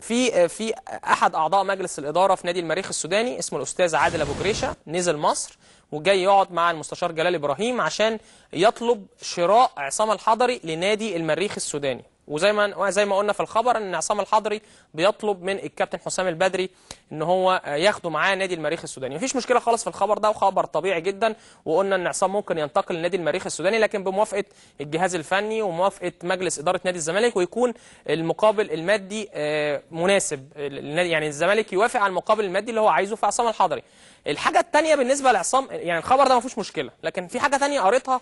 في في احد اعضاء مجلس الاداره في نادي المريخ السوداني اسمه الاستاذ عادل ابو جريشه نزل مصر وجاي يقعد مع المستشار جلال ابراهيم عشان يطلب شراء عصام الحضري لنادي المريخ السوداني وزي ما زي ما قلنا في الخبر ان عصام الحضري بيطلب من الكابتن حسام البدري ان هو ياخده معاه نادي المريخ السوداني مفيش مشكله خالص في الخبر ده وخبر طبيعي جدا وقلنا ان عصام ممكن ينتقل لنادي المريخ السوداني لكن بموافقه الجهاز الفني وموافقه مجلس اداره نادي الزمالك ويكون المقابل المادي آه، مناسب يعني الزمالك يوافق على المقابل المادي اللي هو عايزه في عصام الحضري الحاجه الثانيه بالنسبه لعصام يعني الخبر ده مفيش مشكله لكن في حاجه ثانيه قريتها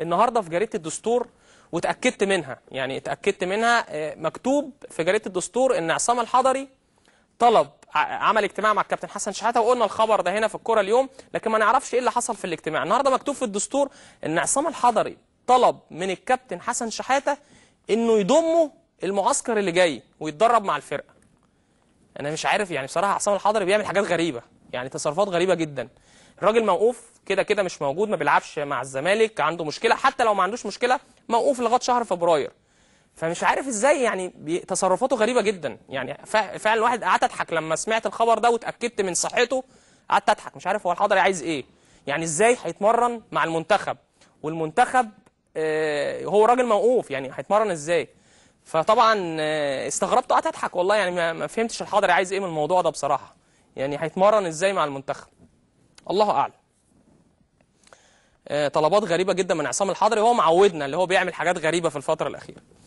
النهارده في جريده الدستور وتاكدت منها يعني اتاكدت منها آه، مكتوب في جريده الدستور ان عصام الحضري طلب عمل اجتماع مع الكابتن حسن شحاته وقلنا الخبر ده هنا في الكوره اليوم لكن ما نعرفش ايه اللي حصل في الاجتماع النهارده مكتوب في الدستور ان عصام الحضري طلب من الكابتن حسن شحاته انه يضمه المعسكر اللي جاي ويتدرب مع الفرقه انا مش عارف يعني بصراحه عصام الحضري بيعمل حاجات غريبه يعني تصرفات غريبه جدا راجل موقوف كده كده مش موجود ما بيلعبش مع الزمالك عنده مشكله حتى لو ما عندوش مشكله موقوف لغايه شهر فبراير فمش عارف ازاي يعني تصرفاته غريبه جدا يعني فعلا الواحد قعدت اضحك لما سمعت الخبر ده واتاكدت من صحته قعدت اضحك مش عارف هو الحضري عايز ايه يعني ازاي هيتمرن مع المنتخب والمنتخب آه هو راجل موقوف يعني هيتمرن ازاي فطبعا آه استغربت قعدت اضحك والله يعني ما فهمتش الحضري عايز ايه من الموضوع ده بصراحه يعني هيتمرن ازاي مع المنتخب الله اعلم آه، طلبات غريبه جدا من عصام الحضري هو معودنا اللي هو بيعمل حاجات غريبه في الفتره الاخيره